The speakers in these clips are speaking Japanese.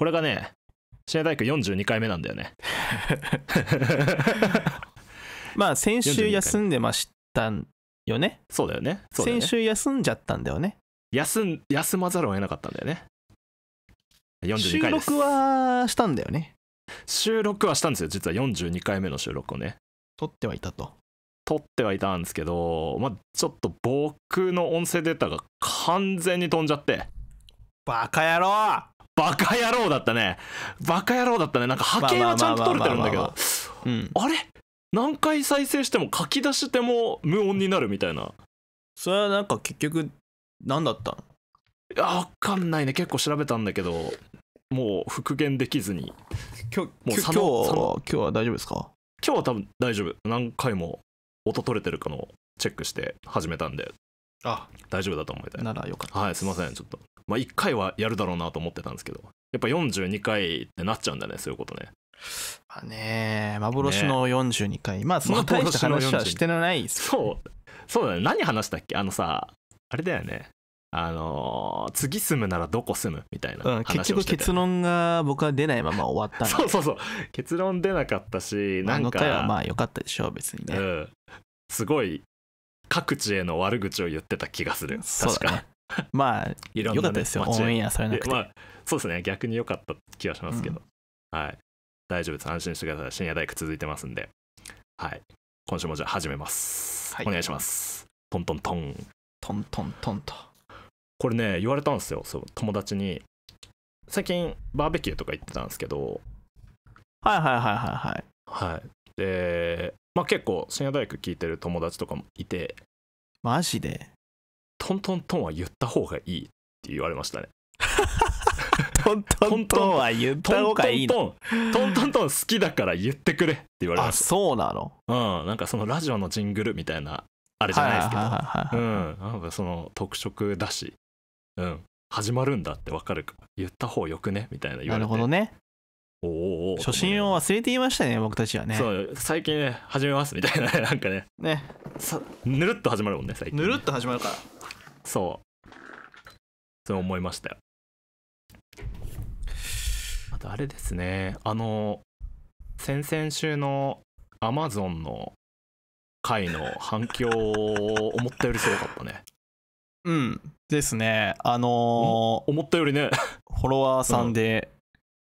これがね、試合大工42回目なんだよね。まあ、先週休んでましたよね。そうだよね。よね先週休んじゃったんだよね。休ん休まざるを得なかったんだよね。収録はしたんだよね。収録はしたんですよ、実は42回目の収録をね。撮ってはいたと。撮ってはいたんですけど、まあ、ちょっと僕の音声データが完全に飛んじゃって。バカ野郎バカ野郎だったねバカ野郎だったねなんか波形はちゃんと取れてるんだけどあれ何回再生しても書き出しても無音になるみたいなそれはなんか結局何だったのいや分かんないね結構調べたんだけどもう復元できずに今日もう今日は今日は大丈夫ですか今日は多分大丈夫何回も音取れてるかのチェックして始めたんであ大丈夫だと思いたいならよかったはいすいませんちょっとまあ、1回はやるだろうなと思ってたんですけどやっぱ42回ってなっちゃうんだねそういうことねまあね幻の42回、ね、まあその大した話はしてないそうそうだね何話したっけあのさあれだよねあのー、次住むならどこ住むみたいな、ねうん、結局結論が僕は出ないまま終わった そうそうそう結論出なかったしなんかあの回はまあ良かったでしょう別にね、うん、すごい各地への悪口を言ってた気がする確か、ね、まあ、いろんな、ね、よかったですよ、オンエアされなくて。まあ、そうですね、逆に良かった気がしますけど、うん、はい。大丈夫です、安心してください。深夜大工続いてますんで、はい。今週もじゃあ始めます。はい、お願いします。トントントン。トントントンと。これね、言われたんですよ、そう友達に。最近、バーベキューとか行ってたんですけど、はいはいはいはいはい。はい。で、まあ結構、深夜大工聞いてる友達とかもいて、マジでトントントンは言った方がいいって言われましたねトントントンは言った方がいいトントントントン好きだから言ってくれって言われましたあそうなのうんなんかそのラジオのジングルみたいなあれじゃないですけどうんなんかその特色だしうん始まるんだってわかるから言った方よくねみたいな言われてなるほどねおお初心を忘れていましたね僕たちはねそう最近ね始めますみたいななんかねねぬるっと始まるもんね最近、ね、ぬるっと始まるからそうそう思いましたよあとあれですねあの先々週のアマゾンの回の反響思ったよりすごかったねうんですねあのー、思ったよりねフォロワーさんで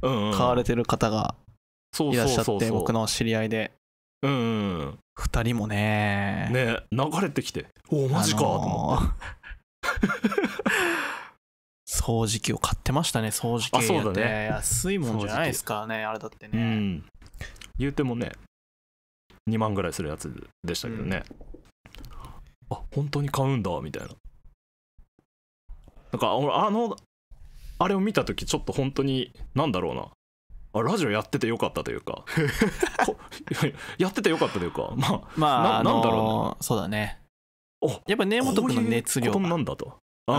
買われてる方がいらっしゃって僕の知り合いでうん、うん、2人もねね流れてきておマジかと思って、あのー 掃除機を買ってましたね掃除機って、ね、安いもんじゃないですからねあれだってね、うん、言うてもね2万ぐらいするやつでしたけどね、うん、あ本当に買うんだみたいななんか俺あのあれを見た時ちょっと本当に何だろうなあラジオやっててよかったというか やっててよかったというかまあまあ、あなんだろうなそうだねやっぱ根本君の熱量こううなんだと。うん。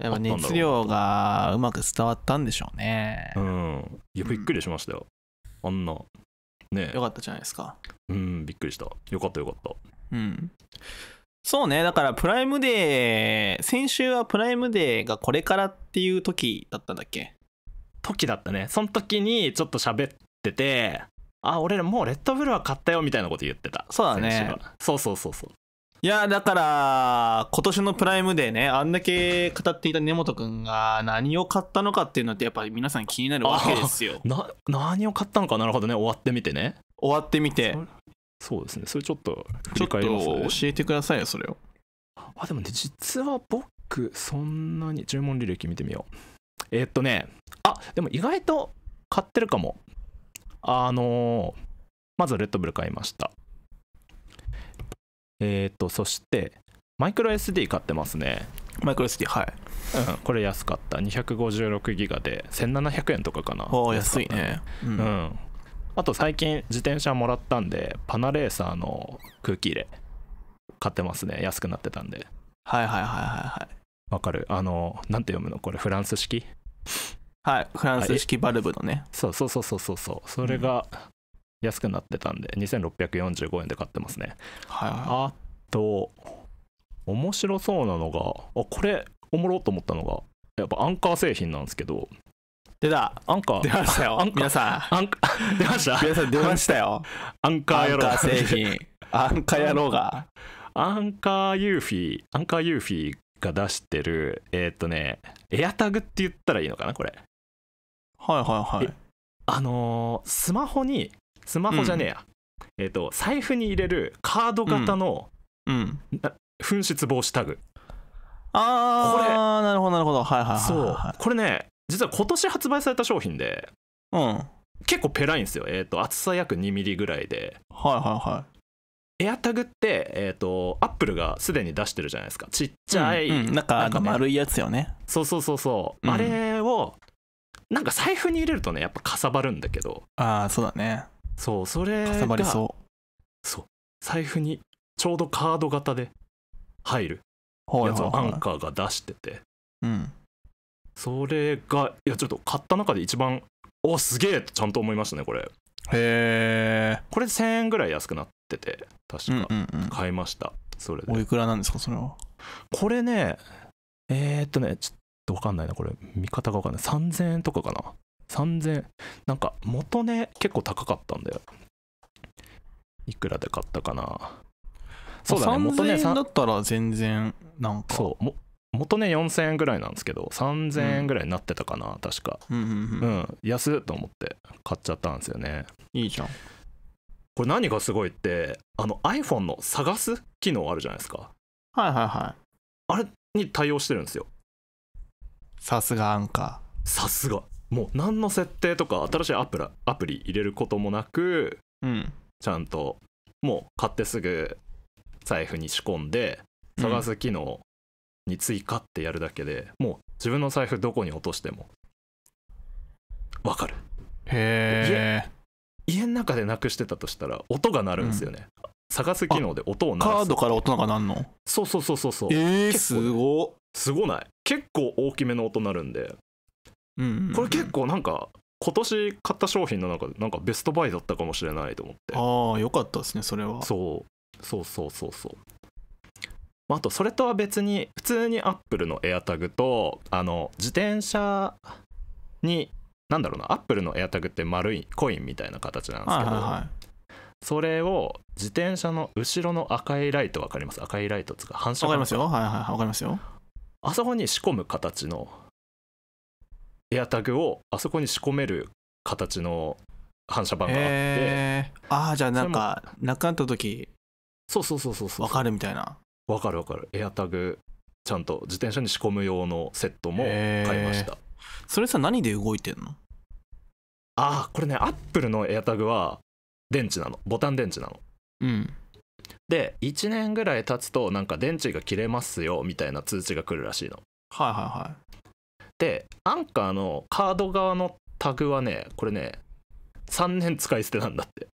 やっぱ熱量がうまく伝わったんでしょうね。うん。いや、びっくりしましたよ。あんな。ねよかったじゃないですか。うん、びっくりした。よかったよかった。うん。そうね、だからプライムデー、先週はプライムデーがこれからっていう時だったんだっけ時だったね。その時にちょっと喋ってて、あ俺らもうレッドブルは買ったよみたいなこと言ってたそうだねそうそうそうそういやだから今年のプライムデーねあんだけ語っていた根本君が何を買ったのかっていうのってやっぱり皆さん気になるわけですよな何を買ったのかなるほどね終わってみてね終わってみてそうですねそれちょっと、ね、ちょっと教えてくださいよそれをあでもね実は僕そんなに注文履歴見てみようえー、っとねあでも意外と買ってるかもあのまずレッドブル買いました。えっ、ー、と、そして、マイクロ SD 買ってますね。マイクロ SD、はい。うん、これ安かった。256ギガで1700円とかかな。お安いね、うん。うん。あと最近自転車もらったんで、パナレーサーの空気入れ買ってますね。安くなってたんで。はいはいはいはいはい。わかるあの、なんて読むのこれフランス式はいフランス式バルブのねそうそうそうそうそうそうそれが安くなってたんで2645円で買ってますねはい、あと面白そうなのがあこれおもろと思ったのがやっぱアンカー製品なんですけど出たアンカー出ましたよアンカー皆さん 出ました皆さん出ましたよアンカー野郎アンカー製品 アンカー野郎がアンカーユーフィーアンカーユーフィーが出してるえー、っとねエアタグって言ったらいいのかなこれはいはいはい。あのー、スマホにスマホじゃねえや、うん、えっ、ー、と財布に入れるカード型の、うん、うん、紛失防止タグ。ああなるほどなるほどはいはいはい、はい、そうこれね実は今年発売された商品で、うん、結構ペラいんですよ、えーと、厚さ約2ミリぐらいではいはいはいエアタグって、えっ、ー、と、アップルがすでに出してるじゃないですか。ちっちゃい。うんうん、なんか、なんか丸いやつよね。そうそうそうそう。うん、あれを、なんか財布に入れるとねやっぱかさばるんだけどああそうだねそうそれかさばりそうそう財布にちょうどカード型で入るやつをアンカーが出してて、うん、それがいやちょっと買った中で一番おすげえとちゃんと思いましたねこれへえこれで1000円ぐらい安くなってて確か、うんうんうん、買いましたそれでおいくらなんですかそれはこれねえー、っとねちょっとわかんないな、これ。見方がわかんない。3000円とかかな。3000なんか元ね、結構高かったんだよ。いくらで買ったかな。そうだね、元ね。3000だったら全然、なんか。そう。も元ね4000円ぐらいなんですけど3000円ぐらいになってたかな、うん、確かうん、うんうん、安っと思って買っちゃったんですよねいいじゃんこれ何がすごいってあの iPhone の探す機能あるじゃないですかはいはいはいあれに対応してるんですよさすがアンカーさすがもう何の設定とか新しいアプラアプリ入れることもなく、うん、ちゃんともう買ってすぐ財布に仕込んで探す機能に追加ってやるだけで、うん、もう自分の財布どこに落としてもわかるへえ家の中でなくしてたとしたら音が鳴るんですよね、探す機能で音を鳴らすカードから音が鳴るのそうそうそうそうそうえー、すごすごない結構大きめの音鳴るんで、うんうんうん、これ結構なんか今年買った商品の中でなんかベストバイだったかもしれないと思ってああよかったですねそれはそうそうそうそうそうあとそれとは別に普通にアップルのエアタグとあの自転車に何だろうなアップルのエアタグって丸いコインみたいな形なんですけど、はいはいはい、それを自転車の後ろの赤いライト分かります赤いライトつか反射わかりますよはいはい分かりますよあそこに仕込む形のエアタグをあそこに仕込める形の反射板があって、ああじゃあなんかなくなった時そうそうそうそうそう分かるみたいな分かる分かるエアタグちゃんと自転車に仕込む用のセットも買いました、それさ何で動いてんのああこれねアップルのエアタグは電池なのボタン電池なの。うん、で1年ぐらい経つとなんか電池が切れますよみたいな通知が来るらしいの。はいはいはい。でアンカーのカード側のタグはねこれね3年使い捨てなんだって。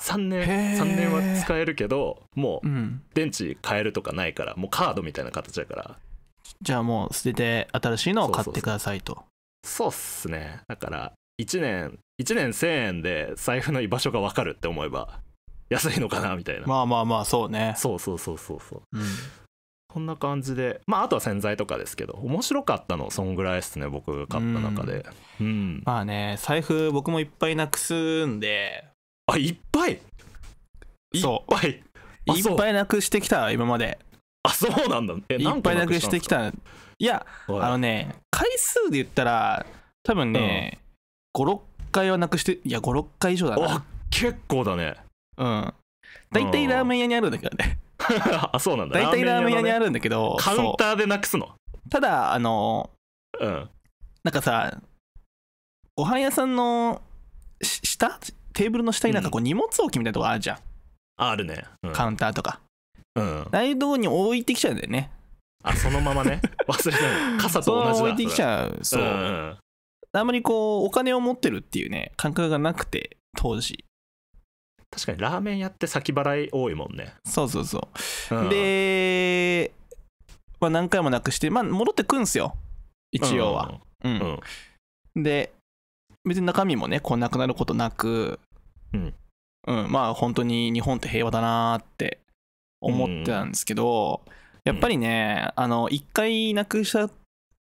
3年3年は使えるけどもう電池変えるとかないから、うん、もうカードみたいな形だからじゃあもう捨てて新しいのを買ってくださいとそうっすねだから1年1年1000円で財布の居場所が分かるって思えば安いのかなみたいなまあまあまあそうねそうそうそうそうそう、うん、こんな感じでまああとは洗剤とかですけど面白かったのそんぐらいですね僕が買った中で、うん、うん、まあね財布僕もいっぱいなくすんであいっぱいいっぱいいっぱいなくしてきた今まであそうなんだえいっぱいなくしてきたいやあのね回数で言ったら多分ね、うん、56回はなくしていや56回以上だな結構だねうん大体ラーメン屋にあるんだけどね あそうなんだ大体ラーメン屋にあるんだけど、ね、カウンターでなくすのただあのうんなんかさご飯屋さんの下テーブルの下になんかこう荷物置きみたいなとこあるじゃん、うん、あるね、うん、カウンターとかうんあ道に置いてきちゃうんだよねあそのままね忘れてない傘と同じだ 置いてきちゃうそう、うん、あんまりこう、お金を持ってるっていうね、感覚がなくて、当時。確かにラーメン屋って先払い多いもんね。そうそうそう。うん、で、まあ、何回もなくして、まあ、戻ってくんすよ。一応は。うん、うんうん、で、別に中身もね、こうなくなることなく、うん。うん、まあ、本当に日本って平和だなって思ってたんですけど、やっぱりね、あの、一回なくした、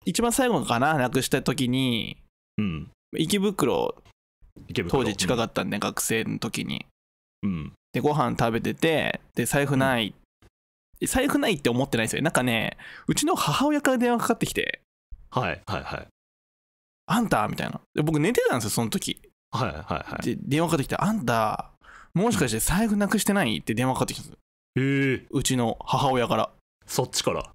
一番最後かな、なくした時に、うん、池袋当時近かったんで、うん、学生の時に、うん、でご飯食べててで財布ない、うん、財布ないって思ってないですよなんかねうちの母親から電話かかってきてはいはいはいあんたみたいなで僕寝てたんですよその時はいはいはいで電話かかってきてあんたもしかして財布なくしてないって電話かかってきたんですへえうちの母親からそっちから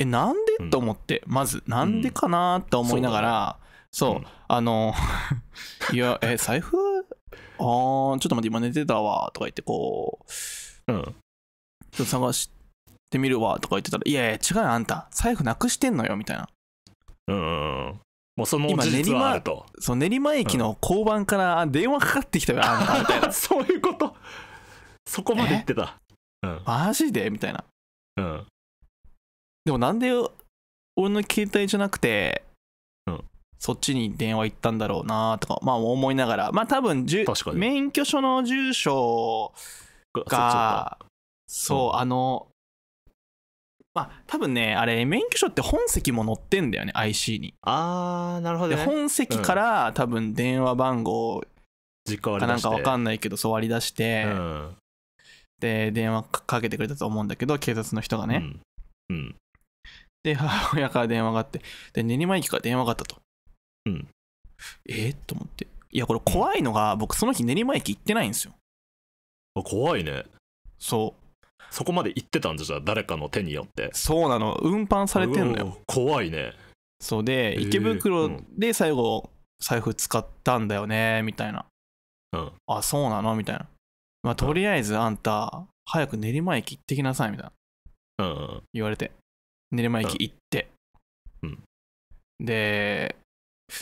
えなんで、うん、と思ってまずなんでかなと思いながら、そう、うん、あの いやえ財布ああちょっと待って今寝てたわとか言ってこう、うん、ちょっと探してみるわとか言ってたらいやいや違うあんた財布なくしてんのよみたいなうんもうその今練馬そう練馬駅の交番から電話かかってきたよ、あんたみたいな そういうことそこまで言ってた、うん、マジでみたいなうんでもなんで俺の携帯じゃなくてそっちに電話行ったんだろうなとか、まあ思いながら、まあ多分、免許証の住所が、そう、うん、あの、まあ多分ね、あれ、免許証って本籍も載ってんだよね、IC に。あー、なるほど、ね、本籍から、うん、多分電話番号かなんかわかんないけど、そう割り出して、うん、で、電話かけてくれたと思うんだけど、警察の人がね。うんで、母親から電話があって、で、練馬駅から電話があったと。うん、えー、と思っていやこれ怖いのが僕その日練馬駅行ってないんですよ怖いねそうそこまで行ってたんじゃ誰かの手によってそうなの運搬されてんのよ怖いねそうで池袋で最後、財布使ったんだよねみたいな、うん、あそうなのみたいなまあとりあえずあんた、早く練馬駅行ってきなさいみたいな、うん、言われて練馬駅行って、うん、で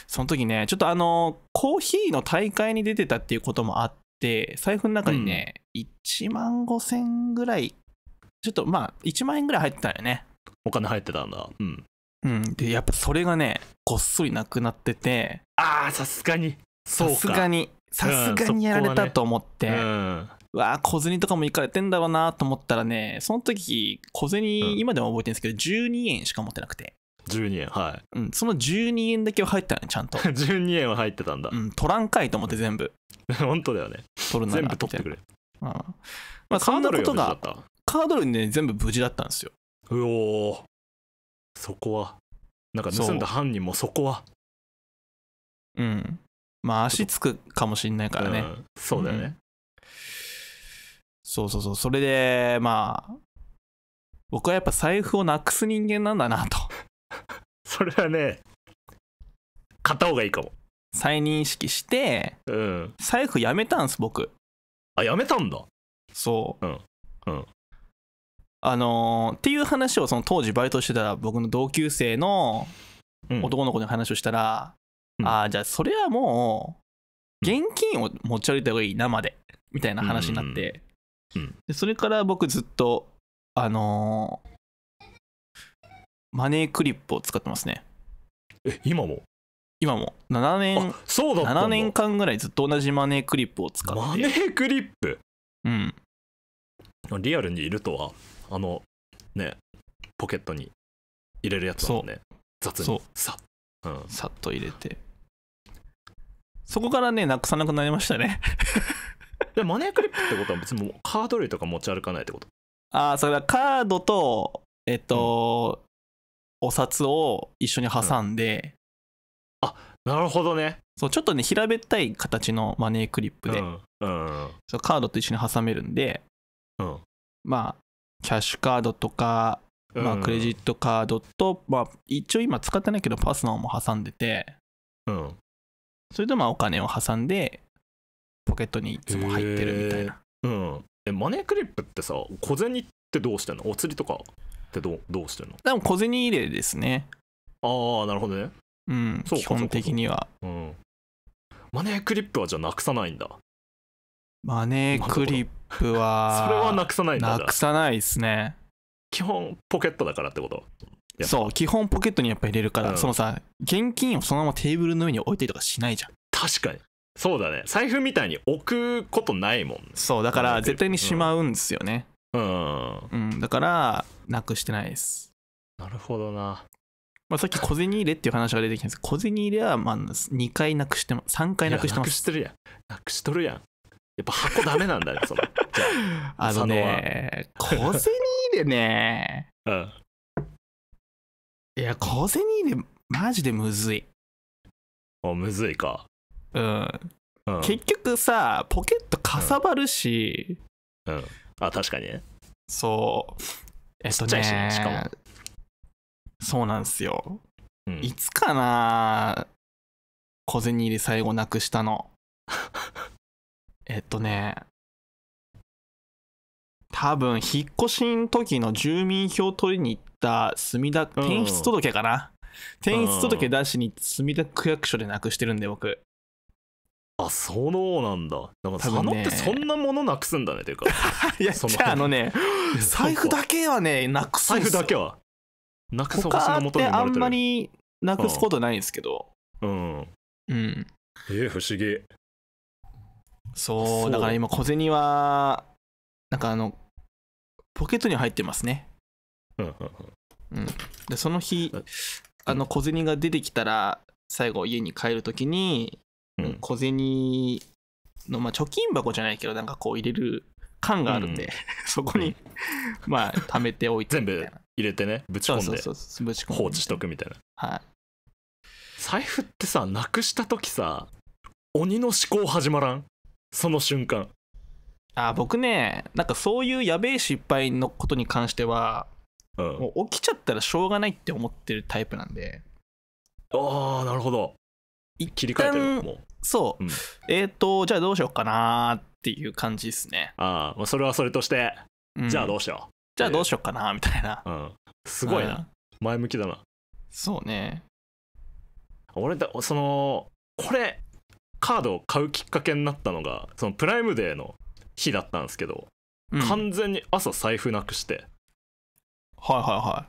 その時ね、ちょっとあの、コーヒーの大会に出てたっていうこともあって、財布の中にね、1万5千ぐらい、ちょっとまあ、1万円ぐらい入ってたよね。お金入ってたんだ。うん。うん。で、やっぱそれがね、こっそりなくなってて。ああ、さすがに。さすがに。さすがにやられたと思って。うんわあ、小銭とかも行かれてんだろうなと思ったらね、その時、小銭、今でも覚えてるんですけど、12円しか持ってなくて。12円はい、うん、その12円だけは入ったねちゃんと12 円は入ってたんだ、うん、取らんかいと思って全部 本当だよね取るな全部取ってくれまあ、そんなことがカードにね全部無事だったんですようおそこはなんか盗んだ犯人もそこはうんまあ足つくかもしんないからね、うん、そうだよね、うん、そうそうそうそれでまあ僕はやっぱ財布をなくす人間なんだなと それはね買った方がいいかも再認識して、うん財布やめたんす僕あやめたんだそううんうんあのーっていう話をその当時バイトしてた僕の同級生の男の子に話をしたら、うんああじゃあそれはもう現金を持ち歩いた方がいい生でみたいな話になって、うんうんでそれから僕ずっとあのーマネークリップを使ってますね。え、今も今も7年そうだだ7年間ぐらいずっと同じマネークリップを使ってマネークリップうんリアルにいるとはあのねポケットに入れるやつだもんね雑にさ,、うん、さっと入れてそこからねなくさなくなりましたねでマネークリップってことは別にもうカード類とか持ち歩かないってことああそれはカードとえっと、お札を一緒に挟んで、うん、あなるほどねそうちょっとね平べったい形のマネークリップで、うんうん、そうカードと一緒に挟めるんで、うん、まあキャッシュカードとか、まあ、クレジットカードと、まあ、一応今使ってないけどパスナーも挟んでて、うん、それとまあお金を挟んでポケットにいつも入ってるみたいな、えー、うんえマネークリップってさ小銭ってどうしてんのお釣りとかってどどうしてるのでも小銭入れですねああなるほどねうんそう基本的にはうんマネークリップはじゃあなくさないんだマネークリップは それはなくさないんだなくさないですね基本ポケットだからってことそう基本ポケットにやっぱ入れるから、うん、そのさ現金をそのままテーブルの上に置いたりとかしないじゃん確かにそうだね財布みたいに置くことないもん、ね、そうだから絶対にしまうんですよね、うんうんうんだからなくしてないですなるほどな、まあ、さっき小銭入れっていう話が出てきたんですけど小銭入れはまあ2回なくしてます3回なくしてますなくしてるやんなくしとるやんやっぱ箱ダメなんだねその あのね小銭入れね うんいや小銭入れマジでむずいあむずいかうん、うん、結局さポケットかさばるし、うん、うんあ確かにねそうえっとねししかもそうなんですよ、うん、いつかな小銭入れ最後なくしたの えっとね多分引っ越しの時の住民票取りに行った墨田転出届かな、うん、転出届出しに墨田区役所でなくしてるんで僕あそうなんだだから佐野ってそんなものなくすんだねっていうか いやそのあのね財布だけはねなくす財布だけはなくす他っであんまりなくすことないんですけどうん、うん、うん、え不思議そうだから今小銭はなんかあのポケットに入ってますねうんうんうん、でその日あの小銭が出てきたら最後家に帰る時に小銭の、まあ、貯金箱じゃないけどなんかこう入れる缶があるんで、うん、そこにまあ貯めておいて全部入れてねぶち込んで放置しとくみたいなはい財布ってさなくした時さ鬼の思考始まらんその瞬間あ僕ねなんかそういうやべえ失敗のことに関しては、うん、もう起きちゃったらしょうがないって思ってるタイプなんでああなるほど切り替えてるもうそう、うん、えっ、ー、とじゃあどうしようかなっていう感じですねああそれはそれとして、じゃあどうしようじゃあどうしようかなみたいな、うん、すごいな、前向きだなそうね俺だそのこれカードを買うきっかけになったのがそのプライムデーの日だったんですけど、うん、完全に朝財布なくしてはいはいは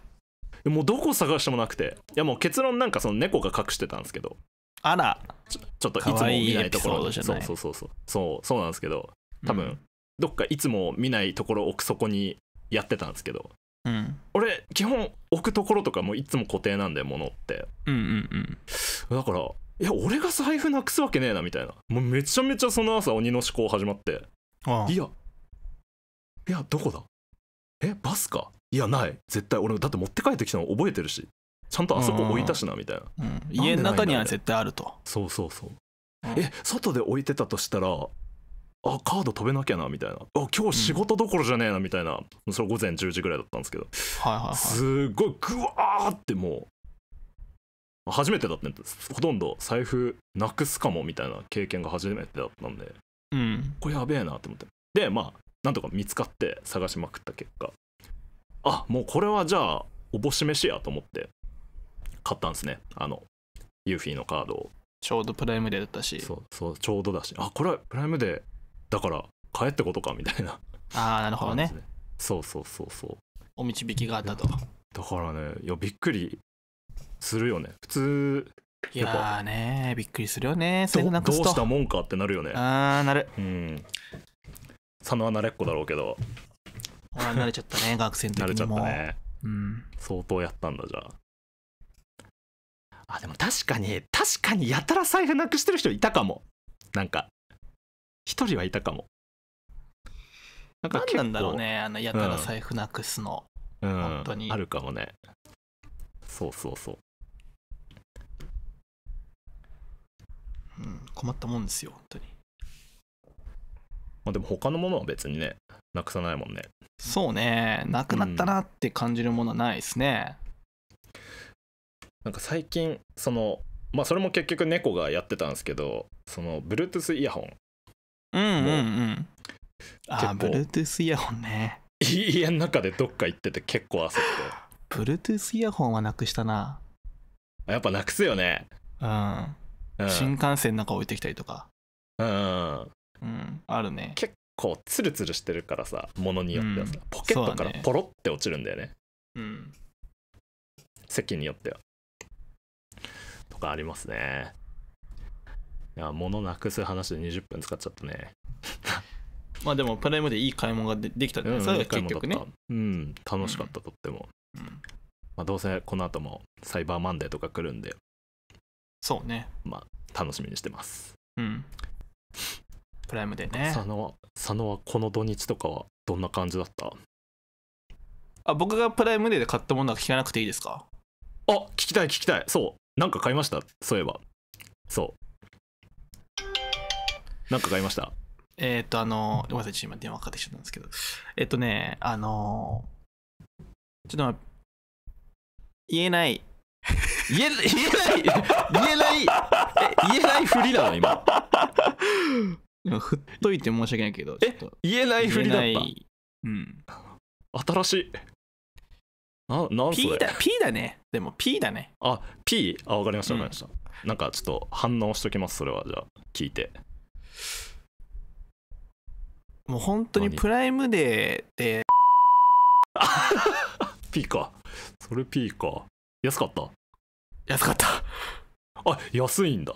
いもうどこ探してもなくていやもう結論なんかその猫が隠してたんですけどあらちょちょっといつも見ないところそうそうそうそうそうそうなんですけど多分、うん、どっかいつも見ないところ奥底にやってたんですけど、うん、俺基本置くところとかもいつも固定なんで物って、うんうんうん、だからいや俺が財布なくすわけねえなみたいなもうめちゃめちゃその朝鬼の思考始まってああいやいやどこだえバスかいやない絶対俺だって持って帰ってきたの覚えてるしちゃんとあそこ置いたしなみたいなうん、家の中には絶対あるとそうそうそう、うん、え外で置いてたとしたらあカード飛べなきゃなみたいなあ今日仕事どころじゃねえなみたいな、うん、それ午前10時ぐらいだったんですけど、はいはいはい、すごいグワーってもう初めてだったんですほとんど財布なくすかもみたいな経験が初めてだったんで、うん、これやべえなと思ってでまあなんとか見つかって探しまくった結果あもうこれはじゃあおぼし飯やと思って買ったんですねあのユーフィーのカードをちょうどプライムデーだったしそうそうちょうどだしあこれはプライムデーだから買えってことかみたいなああなるほどねね、そうそうそうそうお導きがあったとだからねいやびっくりするよね普通いやーねびっくりするよねそれなくどうしたもんかってなるよねああなるうん佐野は慣れっこだろうけど慣れちゃったね学生の時にも慣れちゃったねうん相当やったんだじゃああでも確かに確かにやたら財布なくしてる人いたかもなんか一人はいたかもなんかなんだろうねあのやたら財布なくすの、うん、本当に、うん、あるかもねそうそうそううん困ったもんですよ本当にまあでも他のものは別にねなくさないもんねそうねなくなったなって感じるものはないですね、なんか最近そのまあそれも結局猫がやってたんですけどその Bluetooth イヤホンうんうんうんああ Bluetooth イヤホンね家の中でどっか行ってて結構焦って Bluetooth イヤホンはなくしたなやっぱなくすよねうん、うん、新幹線の中置いてきたりとかうん、うん、あるね結構ツルツルしてるからさものによってはさ、うん、ポケットからポロって落ちるんだよね、ね、うん席によってはとかありますね。いや、物なくす話で20分使っちゃったね。まあでもプライムでいい買い物ができたじゃないですか、結局ね。うん、楽しかった、とっても。うん、まあ、どうせこの後もサイバーマンデーとか来るんで。そうね。まあ、楽しみにしてます。うん。プライムでね。佐野は、佐野はこの土日とかはどんな感じだったあ、僕がプライムデーで買ったものは聞かなくていいですかあ聞きたい聞きたいそうなんか買いましたそういえば。そう。なんか買いましたえっと、あの、ごめんなさい、ちょっと今電話かかってきちゃったんですけど。えっとね、あの、ちょっと言えない。言えない言えない言えない言えないふりなの今。今振っといて申し訳ないけど、え言えないふりだった。うん。新しい。ななんそれ P だ P だねでも P だねあ P あわかりましたわかりました、うん、なんかちょっと反応しときますそれはじゃあ聞いてもう本当にプライムデーで P かそれ P か安かった安かったあ安いんだ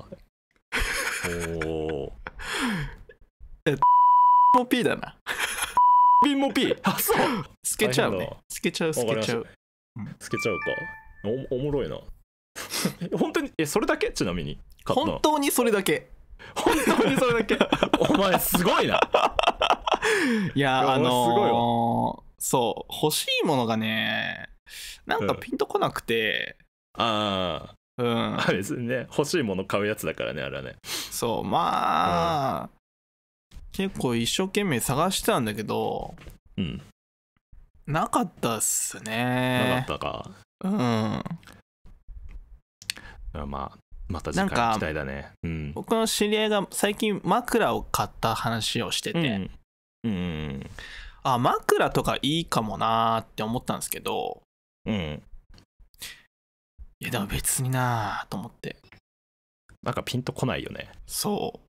おおえも P だなピンも P あそう透けちゃうね透けちゃう透けちゃうつけちゃうかおもろいな 本当にえそれだけちなみに本当にそれだけ本当にそれだけ お前すごいな いやあのー、そう欲しいものがねなんかピンとこなくて、うん、ああうん、あれですね欲しいもの買うやつだからねあれはねそうまあ、うん、結構一生懸命探してたんだけど、うん、なかったっすねなかったかうんまあまた次回期待だね、うん、僕の知り合いが最近枕を買った話をしてて、うん、うん、あ枕とかいいかもなーって思ったんですけどうんいやでも別になーと思ってなんかピンとこないよねそ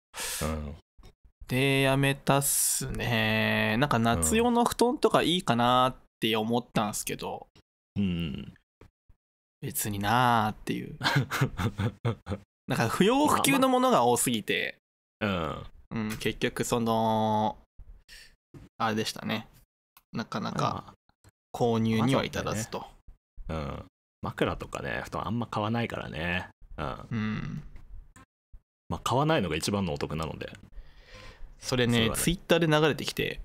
う、うん、でやめたっすねなんか夏用の布団とかいいかなーっって思ったんすけど、うん、別になあっていう なんか不要不急のものが多すぎて、まあ、うん、うん、結局そのあれでしたねなかなか購入には至らずと、ね、うん枕とかね布団あんま買わないからねうん、うん、まあ買わないのが一番のお得なのでそれね、ね、ツイッターで流れてきて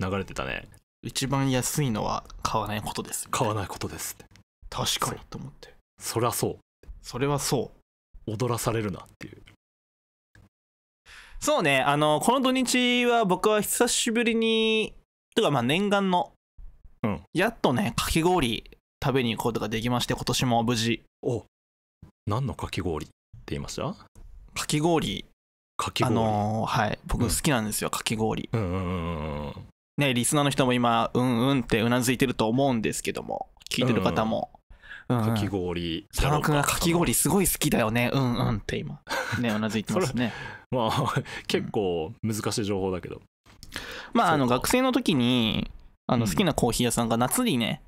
流れてたね一番安いのは買わないことです買わないことですって確かにと思ってそりゃそうそれはそう踊らされるなっていうそうねあのこの土日は僕は久しぶりにとかまあ念願の、うん、やっとねかき氷食べに行くことができまして今年も無事お何のかき氷って言いましたかき氷かき氷あのー、はい僕好きなんですよ、うん、かき氷うんうんうんね、リスナーの人も今、うんうんってうなずいてると思うんですけども、聞いてる方も。うんうん、かき氷佐野くんがかき氷すごい好きだよねうんうんって今ねうなずいてますね まあ 結構難しい情報だけど、まああの学生の時にあの好きなコーヒー屋さんが夏にね、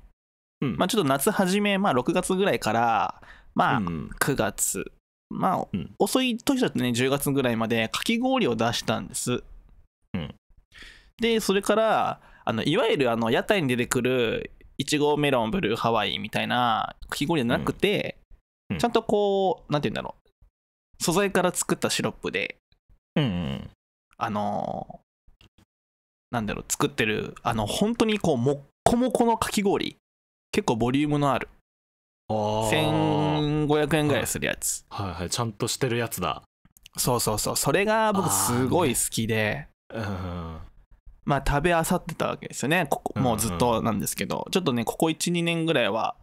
うん、まあちょっと夏初めまあ6月ぐらいからまあ9月、まあ、遅い年だとね10月ぐらいまでかき氷を出したんです、うん、でそれからあのいわゆるあの屋台に出てくるいちごメロンブルーハワイみたいなかき氷じゃなくて、うんちゃんとこう何て言うんだろう素材から作ったシロップで、うん、あのなんだろう作ってるあの本当にこうもっこもこのかき氷結構ボリュームのある1500円ぐらいするやつ、はい、はいはいちゃんとしてるやつだそうそうそうそれが僕すごい好きで、ね、うんまあ、食べあさってたわけですよねここもうずっとなんですけど、うんうん、ちょっとねここ12年ぐらいは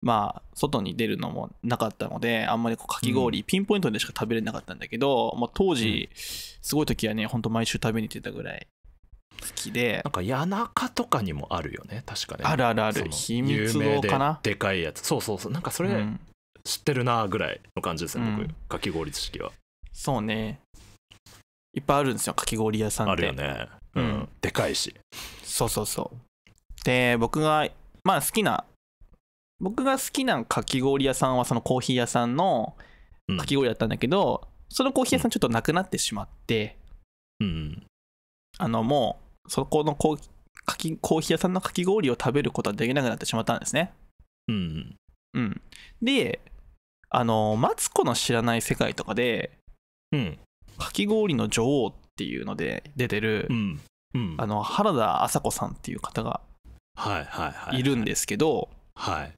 まあ外に出るのもなかったのであんまりこうかき氷、うん、ピンポイントでしか食べれなかったんだけど、まあ、当時、すごい時はねほんと毎週食べに行ってたぐらい好きでなんか谷中とかにもあるよね確かねあるあるある秘密堂かなでかいやつそうそうそうなんかそれ、知ってるなぐらいの感じですね、僕かき氷知識はそうねいっぱいあるんですよかき氷屋さんってあるよね、うん、うん、でかいしそうそうそうで僕がまあ好きな僕が好きなかき氷屋さんはそのコーヒー屋さんのかき氷だったんだけど、うん、そのコーヒー屋さんちょっとなくなってしまって、うん、あのもうそこのコーかきコーヒー屋さんのかき氷を食べることはできなくなってしまったんですねうん、うん、であの「マツコの知らない世界」とかで、うん、かき氷の女王っていうので出てる、うんうん、あの原田麻子さんっていう方がいるんですけど、はい、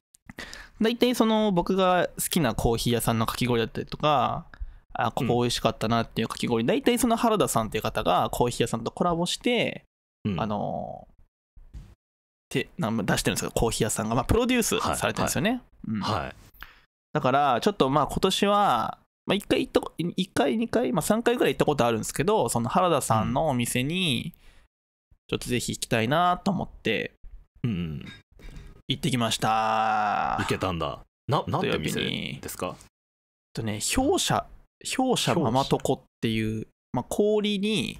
大体その僕が好きなコーヒー屋さんのかき氷だったりとかあここ美味しかったなっていうかき氷、うん、大体その原田さんっていう方がコーヒー屋さんとコラボして、うん、あのてな出してるんですけどコーヒー屋さんが、まあ、プロデュースされてるんですよね、うん、はい、だからちょっとまあ今年はまあ、1回行った1回2回、まあ、3回ぐらい行ったことあるんですけどその原田さんのお店にちょっとぜひ行きたいなと思ってうん行ってきました行けたんだななんて店ですかえっとね氷車氷車ママトコっていう、まあ、氷に、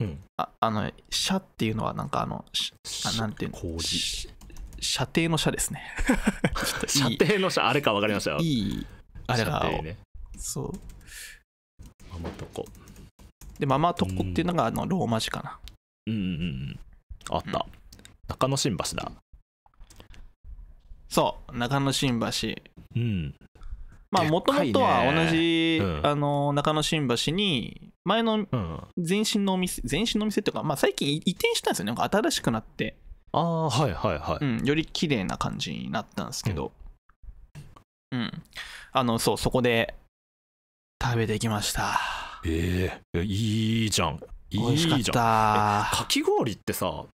うん、ああの車っていうのはなんかあのあなんていうの氷射程の車ですね射程 の車あれか分かりましたいいあれか、ね、そうママトコでママトコっていうのがあのローマ字かなうんうんうんあった、うん、中野新橋だそう中野新橋うんまあもともとは同じ、ねうん、あの中野新橋に前の前身のお店、全前身のお店っていうか、まあ、最近移転したんですよねなんか新しくなってああはいはいはい、うん、より綺麗な感じになったんですけど、うん、うん、あのそうそこで食べてきましたええー、いいじゃんいいじゃんかき氷ってさ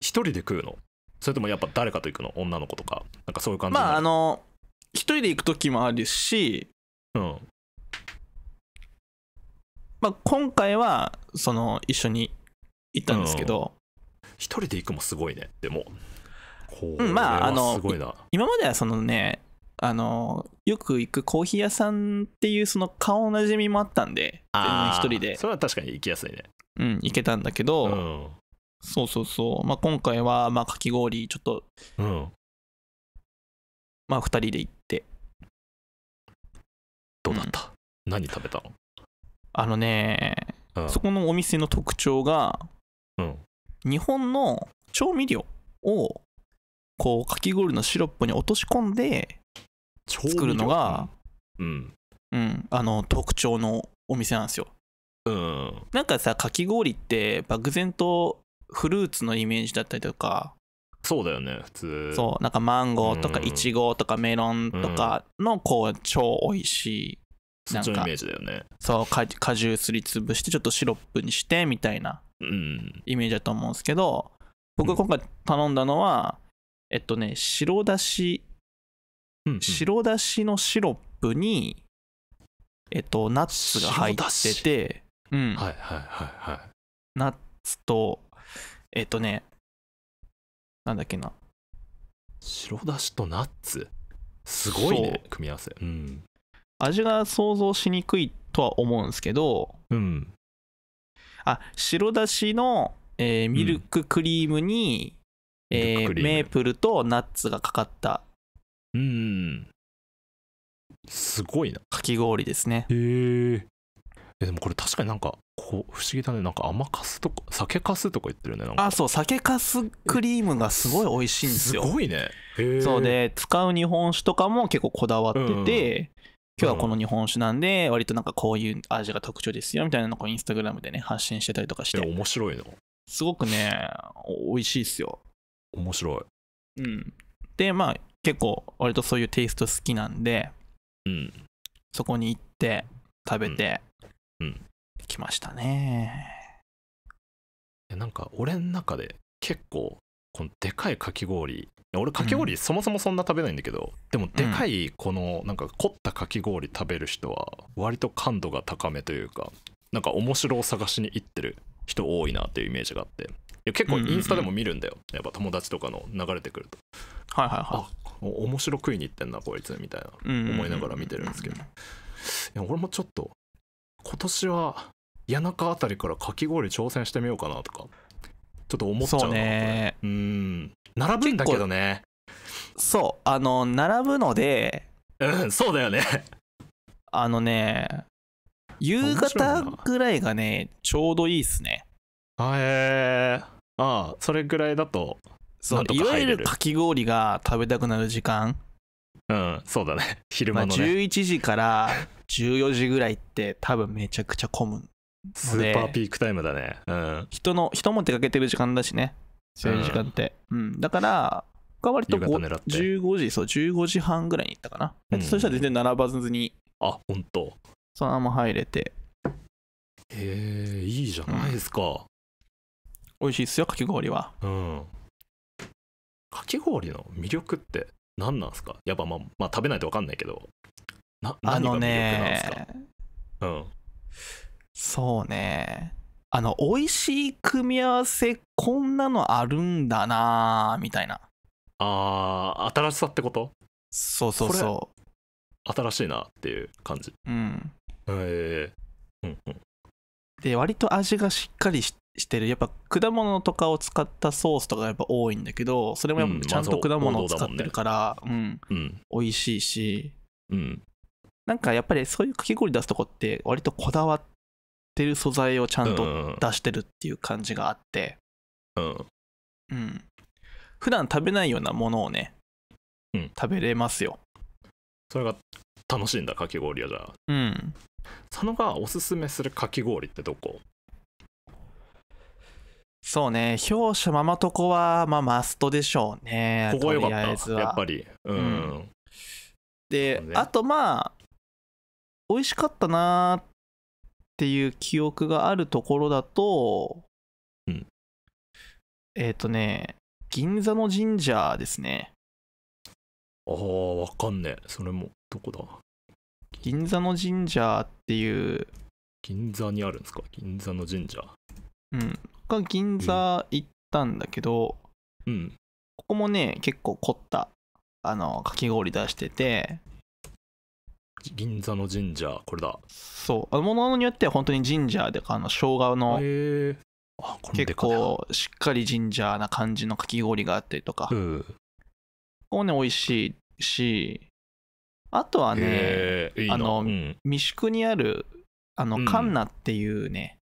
一人で食うのそれともやっぱ誰かと行くの女の子とかなんかそういう感じまああの一人で行く時もあるしうんまあ今回はその一緒に行ったんですけど、うん、一人で行くもすごいねでもうん、まああの今まではそのねあのよく行くコーヒー屋さんっていうその顔なじみもあったんで全然一人でそれは確かに行きやすいねうん行けたんだけど、うん、そうそうそう、まあ、今回はまあかき氷ちょっと、うん、まあ2人で行ってどうだった、うん、何食べたのあのね、うん、そこのお店の特徴が、うん、日本の調味料をこうかき氷のシロップに落とし込んで作るのが、うん、うん、あの特徴のお店なんですよ。うん、なんかさかき氷って漠然とフルーツのイメージだったりとかそうだよね普通そうなんかマンゴーとかイチゴとかメロンとかのこう超美味しい、なんかそのイメージだよねそう果汁すりつぶしてちょっとシロップにしてみたいなイメージだと思うんですけど僕が今回頼んだのは、えっとね白だしうんうん、白だしのシロップに、えっと、ナッツが入ってて、うん、はいはいはいはい。ナッツと、えっとね、なんだっけな。白だしとナッツすごいね、組み合わせ。うん。味が想像しにくいとは思うんですけど、うん。あ、白だしの、えー、ミルククリームに、うん、えー、メープルとナッツがかかったうん。すごいな。かき氷ですね。へえ。えでもこれ確かになんかこう不思議だねなんか甘かすとか酒かすとか言ってるねあそう酒かすクリームがすごい美味しいんですよすごいねそうで使う日本酒とかも結構こだわってて、うん、今日はこの日本酒なんで、割となんかこういう味が特徴ですよみたいなのをインスタグラムでね発信してたりとかして面白いのすごくね美味しいっすよ面白いうんでまあ結構割とそういうテイスト好きなんで、うん、そこに行って食べて、うん、きましたね、うなんか俺の中で結構このでかいかき氷俺かき氷そもそもそんな食べないんだけど、うん、でもでかいこのなんか凝ったかき氷食べる人は割と感度が高めというかなんか面白を探しに行ってる人多いなっていうイメージがあって結構インスタでも見るんだよ、やっぱ友達とかの流れてくるとはいはいはい面白食いに行ってんなこいつみたいな思いながら見てるんですけどいや俺もちょっと今年は谷中あたりからかき氷挑戦してみようかなとかちょっと思っちゃうなねうん並ぶんだけどねそうあの並ぶのでうんそうだよねあのね夕方ぐらいがねちょうどいいっすねへえー、ああそれぐらいだとそいわゆるかき氷が食べたくなる時間うんそうだね 昼間の、ね、まあ、11時から14時ぐらいって多分めちゃくちゃ混むスーパーピークタイムだねうん人の人も出かけてる時間だしねそういう時間って、うん、うん、だから僕は割と15時そう15時半ぐらいに行ったかな、うん、そしたら全然並ばずにあ本当そのまま入れてへえいいじゃないですか、うん、美味しいっすよかき氷はうんかき氷の魅力って何なんですかやっぱまあ、まあ、食べないと分かんないけどな何が魅力なんですか、うんそうねあの美味しい組み合わせこんなのあるんだなみたいなあ新しさってことそうそうそう新しいなっていう感じうんへえー、うんうんで割と味がしっかりししてるやっぱ果物とかを使ったソースとかやっぱ多いんだけどそれもやっぱちゃんと果物を使ってるから、うん、まあね、うん、美味しいし、うん、なんかやっぱりそういうかき氷出すとこって割とこだわってる素材をちゃんと出してるっていう感じがあって、うん、うん、普段食べないようなものをね、うん、食べれますよそれが楽しいんだかき氷はじゃあうん佐野がおすすめするかき氷ってどこそうね、表紙ママとこは、まあ、マストでしょうね。ここよかったやっぱり。うん。うん、で、ね、あとまあ、美味しかったなーっていう記憶があるところだと、うん、えっ、ー、とね、銀座の神社ですね。ああ、わかんねえ。それも、どこだ銀座の神社っていう。銀座にあるんですか銀座の神社。うん。回銀座行ったんだけど、うん、ここもね結構凝ったあのかき氷出してて銀座の神社これだそうあものによっては本当にジンジャーであの生姜の結構しっかりジンジャーな感じのかき氷があったりとか、うん、ここね美味しいしあとはねあの、うん、三宿にあるあの、ん、カンナっていうね、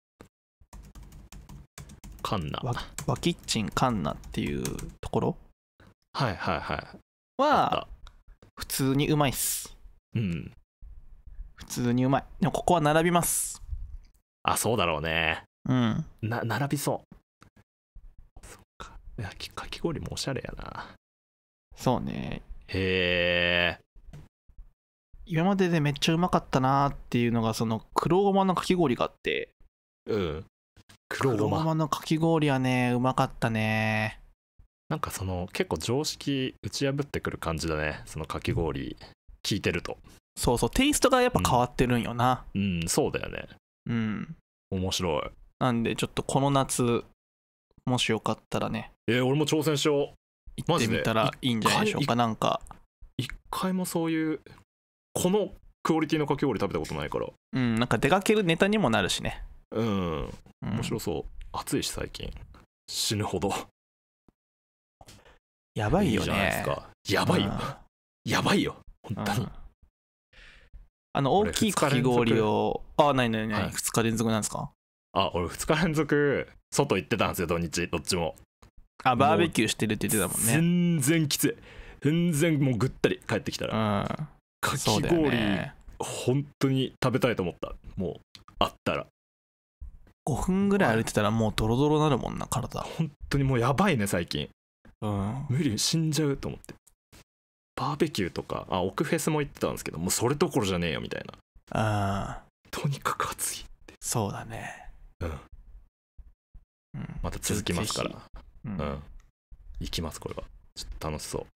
カンナワキッチンカンナっていうところはいはいはいは普通にうまいっすうん普通にうまいでもここは並びますあそうだろうねうんな並びそうそっかいやかき氷もおしゃれやなそうねへえ今まででめっちゃうまかったなーっていうのがその黒ごまのかき氷があってうん黒ごまのかき氷はねうまかったねなんかその結構常識打ち破ってくる感じだねそのかき氷聞いてるとそうそうテイストがやっぱ変わってるんよなうん、うん、そうだよねうん面白いなんでちょっとこの夏もしよかったらねえー、俺も挑戦しよう行ってみたらいいんじゃないでしょうかなんか一回もそういうこのクオリティのかき氷食べたことないからうんなんか出かけるネタにもなるしねうん。面白そう。暑いし、最近。死ぬほど。やばいよね。いいじゃないですか。やばいよ。うん、やばいよ。本当に。うん、あの、大きいかき氷を。あ、ないないない。2日連続なんですかあ、俺2日連続、外行ってたんですよ、土日、どっちも。あ、バーベキューしてるって言ってたもんね。全然きつい。全然もうぐったり帰ってきたら。うん、かき氷、ね、本当に食べたいと思った。もう、あったら。5分ぐらい歩いてたらもうドロドロなるもんな体本当にもうやばいね最近うん無理死んじゃうと思ってバーベキューとかあ奥フェスも行ってたんですけどもうそれどころじゃねえよみたいなあとにかく暑いってそうだねうん、また続きますからうん、うん、行きますこれはちょっと楽しそう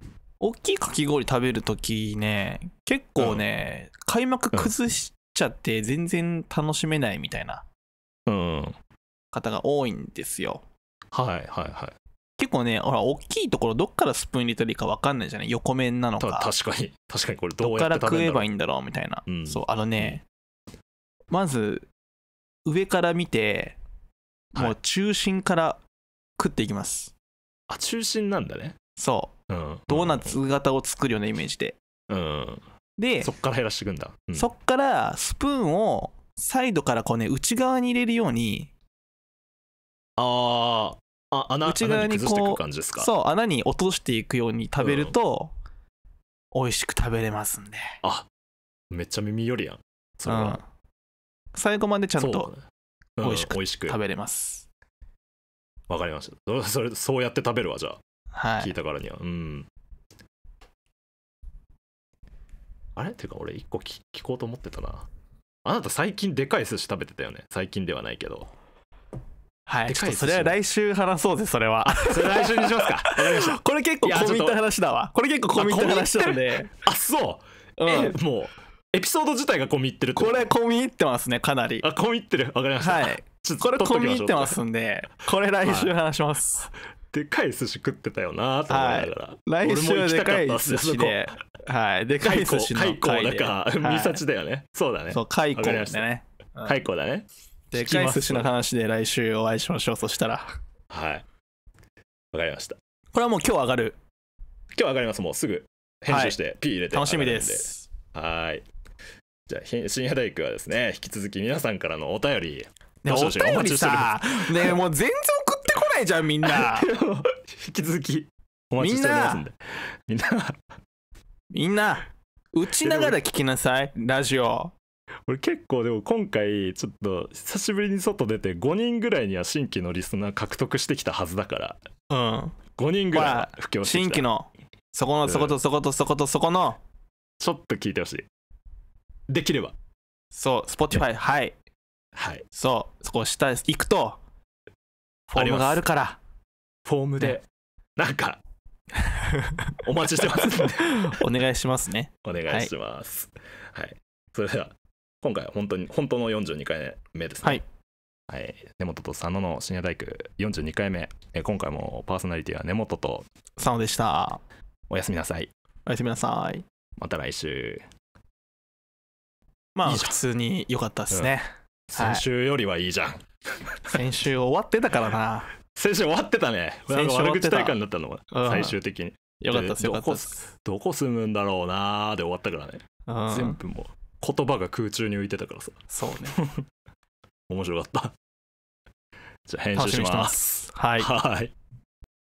大きいかき氷食べるときね結構ね、うん、開幕崩しちゃって全然楽しめないみたいな方が多いんですよ。はいはいはい。結構ね、ほら、大きいところ、どっからスプーン入れたらいいか分かんないじゃない横面なのか、確かに、確かにこれどうやかってら食べえんだろばいいんだろうみたいな。うんそう、あのね、まず、上から見て、もう中心から食っていきます。あ、中心なんだね。そう、うん。ドーナツ型を作るようなイメージで。うん。で、そっから減らしていくんだ。うんそっからスプーンをサイドからこうね、内側に入れるように、ああ、穴内側にこう、そう、穴に落としていくように食べると、うん、美味しく食べれますんで。あめっちゃ耳よりやん。それは、うん、最後までちゃんと、美味しく食べれます。わ、かりました。それ、そうやって食べるわ、じゃあ。はい、聞いたからには。うん。あれっていうか、俺、一個聞こうと思ってたな。あなた最近でかい寿司食べてたよね最近ではないけどはいちょっとそれは来週話そうぜそれはそれ来週にしますかこれ結構込み入った話だわこれ結構込み入った話なのであそう、うん、もうエピソード自体が込み入ってるこれ込み入ってますねかなりあ込み入ってるわかりましたはいこれ込み入ってますんでこれ来週話します、はい、でかい寿司食ってたよなと思いながら、はい、来週でかい寿司ではいでかい寿司の蚕だから、はい、三だよねそうだねそう蚕だね蚕だね、うでかい寿司の話で来週お会いしましょうそしたらはいわかりましたこれはもう今日上がる今日上がりますもうすぐ編集して P 入れて、はい、楽しみですはいじゃあ深夜大工はですね引き続き皆さんからのお便りねお便りさね もう全然送ってこないじゃんみんな 引き続きお待ちしておりますんでみんなみんな打ちながら聞きなさいラジオ俺結構でも今回ちょっと久しぶりに外出て5人ぐらいには新規のリスナー獲得してきたはずだからうん5人ぐらい布教してきた新規のそこのそことそことそことそこの、ちょっと聞いてほしいできればそう Spotify はいはいそうそこ下行くとフォームがあるからフォームで、ね、なんか お待ちしてます お願いしますねお願いします、はい、はい、それでは今回は本当に本当の42回目ですねはい、はい、根本と佐野の深夜大工42回目え今回もパーソナリティは根本と佐野でしたおやすみなさいおやすみなさいまた来週まあ普通に良かったですね、うん、先週よりはいいじゃん、はい、先週終わってたからな先週終わってたね悪口大会になったの最終的によかったですよどこどこ住むんだろうなーで終わったからね全部もう言葉が空中に浮いてたからさそうね 面白かったじゃあ編集しますはいはい